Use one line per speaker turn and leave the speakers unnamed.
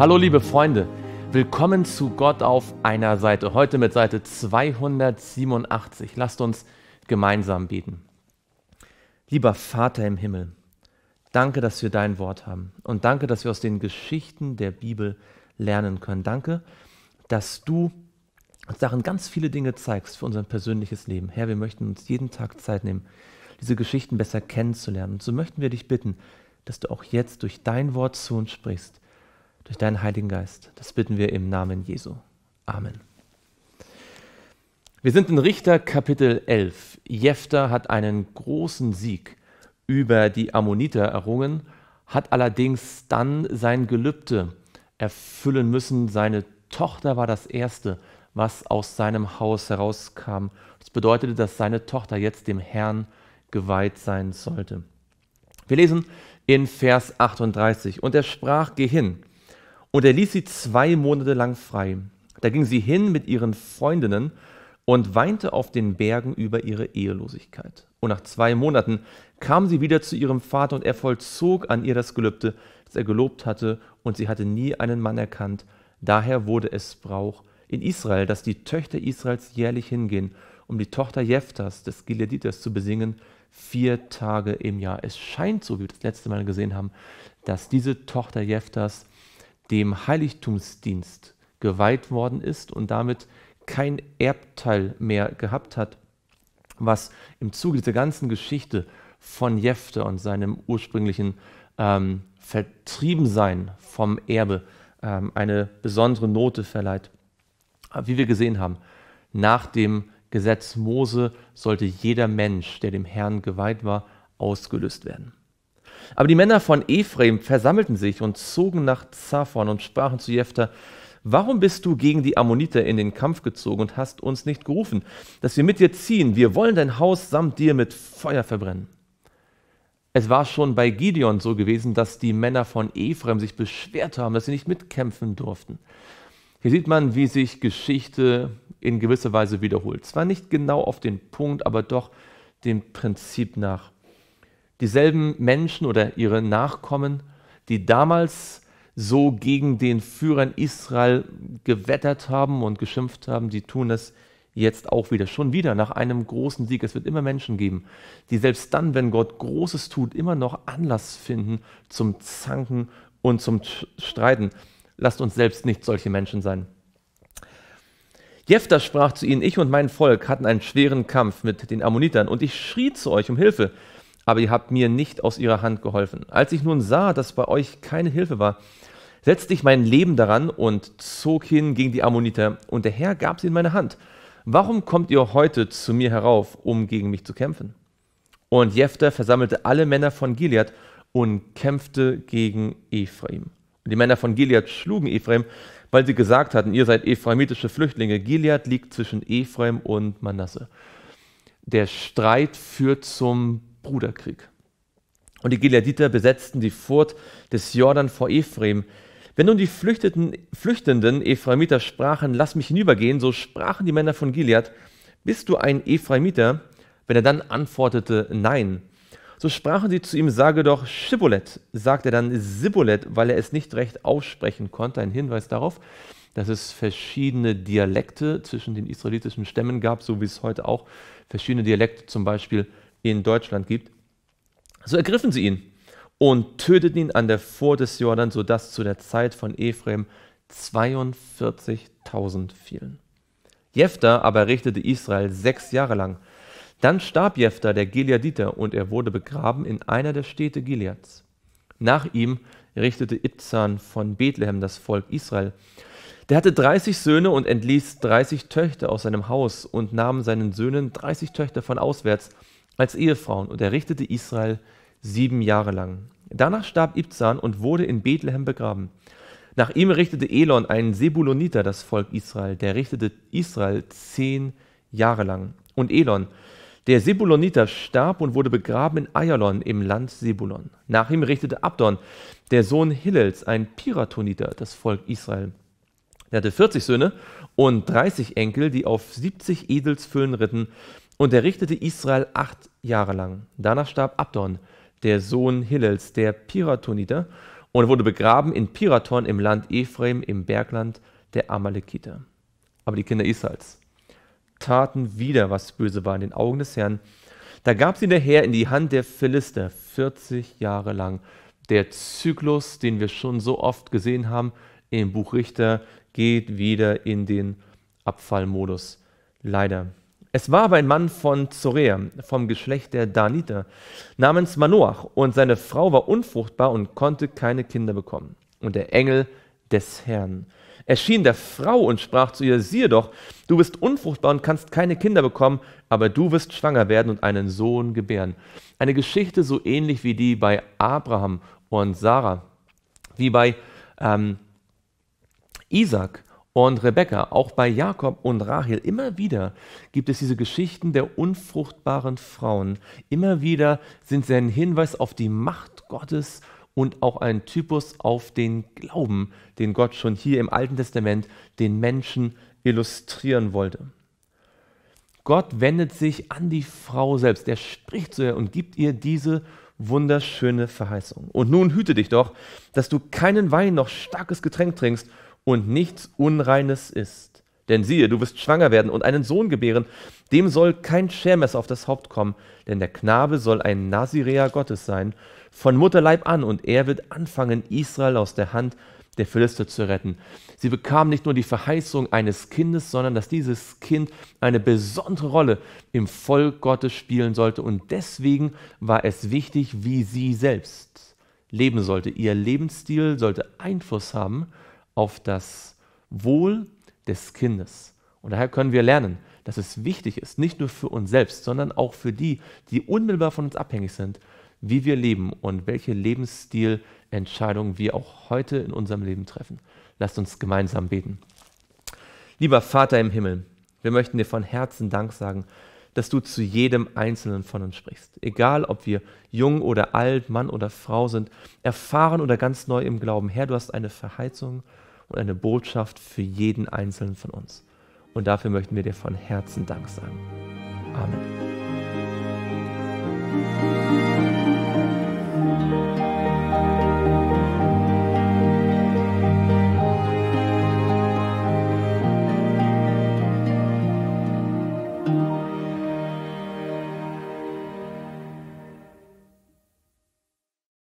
Hallo liebe Freunde, willkommen zu Gott auf einer Seite, heute mit Seite 287. Lasst uns gemeinsam beten. Lieber Vater im Himmel, danke, dass wir dein Wort haben und danke, dass wir aus den Geschichten der Bibel lernen können. Danke, dass du uns darin ganz viele Dinge zeigst für unser persönliches Leben. Herr, wir möchten uns jeden Tag Zeit nehmen, diese Geschichten besser kennenzulernen. Und so möchten wir dich bitten, dass du auch jetzt durch dein Wort zu uns sprichst durch deinen Heiligen Geist. Das bitten wir im Namen Jesu. Amen. Wir sind in Richter Kapitel 11. Jephthah hat einen großen Sieg über die Ammoniter errungen, hat allerdings dann sein Gelübde erfüllen müssen. Seine Tochter war das Erste, was aus seinem Haus herauskam. Das bedeutete, dass seine Tochter jetzt dem Herrn geweiht sein sollte. Wir lesen in Vers 38. Und er sprach, geh hin, und er ließ sie zwei Monate lang frei. Da ging sie hin mit ihren Freundinnen und weinte auf den Bergen über ihre Ehelosigkeit. Und nach zwei Monaten kam sie wieder zu ihrem Vater und er vollzog an ihr das Gelübde, das er gelobt hatte, und sie hatte nie einen Mann erkannt. Daher wurde es Brauch in Israel, dass die Töchter Israels jährlich hingehen, um die Tochter Jephthas, des Gileaditers, zu besingen, vier Tage im Jahr. Es scheint so, wie wir das letzte Mal gesehen haben, dass diese Tochter Jephthas dem Heiligtumsdienst geweiht worden ist und damit kein Erbteil mehr gehabt hat, was im Zuge dieser ganzen Geschichte von Jefte und seinem ursprünglichen ähm, Vertriebensein vom Erbe ähm, eine besondere Note verleiht. Wie wir gesehen haben, nach dem Gesetz Mose sollte jeder Mensch, der dem Herrn geweiht war, ausgelöst werden. Aber die Männer von Ephraim versammelten sich und zogen nach Zaphon und sprachen zu Jephthah, Warum bist du gegen die Ammoniter in den Kampf gezogen und hast uns nicht gerufen, dass wir mit dir ziehen? Wir wollen dein Haus samt dir mit Feuer verbrennen. Es war schon bei Gideon so gewesen, dass die Männer von Ephraim sich beschwert haben, dass sie nicht mitkämpfen durften. Hier sieht man, wie sich Geschichte in gewisser Weise wiederholt. Zwar nicht genau auf den Punkt, aber doch dem Prinzip nach dieselben Menschen oder ihre Nachkommen, die damals so gegen den Führern Israel gewettert haben und geschimpft haben, die tun das jetzt auch wieder. Schon wieder nach einem großen Sieg. Es wird immer Menschen geben, die selbst dann, wenn Gott Großes tut, immer noch Anlass finden zum Zanken und zum Streiten. Lasst uns selbst nicht solche Menschen sein. Jephthah sprach zu ihnen, ich und mein Volk hatten einen schweren Kampf mit den Ammonitern und ich schrie zu euch um Hilfe aber ihr habt mir nicht aus ihrer Hand geholfen. Als ich nun sah, dass bei euch keine Hilfe war, setzte ich mein Leben daran und zog hin gegen die Ammoniter, und der Herr gab sie in meine Hand. Warum kommt ihr heute zu mir herauf, um gegen mich zu kämpfen? Und Jephthah versammelte alle Männer von Gilead und kämpfte gegen Ephraim. Und die Männer von Gilead schlugen Ephraim, weil sie gesagt hatten, ihr seid ephraimitische Flüchtlinge. Gilead liegt zwischen Ephraim und Manasse. Der Streit führt zum Bruderkrieg. Und die Gileaditer besetzten die Furt des Jordan vor Ephraim. Wenn nun die flüchtenden Ephraimiter sprachen, lass mich hinübergehen, so sprachen die Männer von Gilead, bist du ein Ephraimiter? Wenn er dann antwortete, nein. So sprachen sie zu ihm, sage doch Schibolet, sagt er dann Sibolet, weil er es nicht recht aussprechen konnte. Ein Hinweis darauf, dass es verschiedene Dialekte zwischen den israelitischen Stämmen gab, so wie es heute auch verschiedene Dialekte zum Beispiel in Deutschland gibt. So ergriffen sie ihn und töteten ihn an der Furt des Jordan, sodass zu der Zeit von Ephraim 42.000 fielen. Jephthah aber richtete Israel sechs Jahre lang. Dann starb Jephthah, der Gileaditer, und er wurde begraben in einer der Städte Gileads. Nach ihm richtete Ibzan von Bethlehem das Volk Israel. Der hatte 30 Söhne und entließ 30 Töchter aus seinem Haus und nahm seinen Söhnen 30 Töchter von auswärts als Ehefrauen und errichtete Israel sieben Jahre lang. Danach starb Ibzan und wurde in Bethlehem begraben. Nach ihm richtete Elon einen Sebuloniter das Volk Israel. Der richtete Israel zehn Jahre lang. Und Elon, der Sebuloniter, starb und wurde begraben in Ayalon im Land Sebulon. Nach ihm richtete Abdon, der Sohn Hillels, ein Piratoniter, das Volk Israel. Er hatte 40 Söhne und 30 Enkel, die auf 70 Edelsfüllen ritten und er richtete Israel acht Jahre lang. Danach starb Abdon, der Sohn Hillels, der Piratoniter, und wurde begraben in Piraton im Land Ephraim im Bergland der Amalekiter. Aber die Kinder Israels taten wieder, was böse war in den Augen des Herrn. Da gab sie der Herr in die Hand der Philister 40 Jahre lang. Der Zyklus, den wir schon so oft gesehen haben im Buch Richter, geht wieder in den Abfallmodus. Leider. Es war aber ein Mann von Zorea, vom Geschlecht der Daniter, namens Manoach, und seine Frau war unfruchtbar und konnte keine Kinder bekommen. Und der Engel des Herrn erschien der Frau und sprach zu ihr, siehe doch, du bist unfruchtbar und kannst keine Kinder bekommen, aber du wirst schwanger werden und einen Sohn gebären. Eine Geschichte so ähnlich wie die bei Abraham und Sarah, wie bei ähm, Isaac und Rebekka, auch bei Jakob und Rahel, immer wieder gibt es diese Geschichten der unfruchtbaren Frauen. Immer wieder sind sie ein Hinweis auf die Macht Gottes und auch ein Typus auf den Glauben, den Gott schon hier im Alten Testament den Menschen illustrieren wollte. Gott wendet sich an die Frau selbst, er spricht zu ihr und gibt ihr diese wunderschöne Verheißung. Und nun hüte dich doch, dass du keinen Wein noch starkes Getränk trinkst und nichts Unreines ist. Denn siehe, du wirst schwanger werden und einen Sohn gebären, dem soll kein Schermesser auf das Haupt kommen, denn der Knabe soll ein Nazirea Gottes sein, von Mutterleib an, und er wird anfangen, Israel aus der Hand der Philister zu retten. Sie bekamen nicht nur die Verheißung eines Kindes, sondern dass dieses Kind eine besondere Rolle im Volk Gottes spielen sollte, und deswegen war es wichtig, wie sie selbst leben sollte. Ihr Lebensstil sollte Einfluss haben auf das Wohl des Kindes. Und daher können wir lernen, dass es wichtig ist, nicht nur für uns selbst, sondern auch für die, die unmittelbar von uns abhängig sind, wie wir leben und welche Lebensstilentscheidungen wir auch heute in unserem Leben treffen. Lasst uns gemeinsam beten. Lieber Vater im Himmel, wir möchten dir von Herzen Dank sagen, dass du zu jedem Einzelnen von uns sprichst. Egal, ob wir jung oder alt, Mann oder Frau sind, erfahren oder ganz neu im Glauben. Herr, du hast eine Verheizung und eine Botschaft für jeden einzelnen von uns. Und dafür möchten wir dir von Herzen Dank sagen. Amen.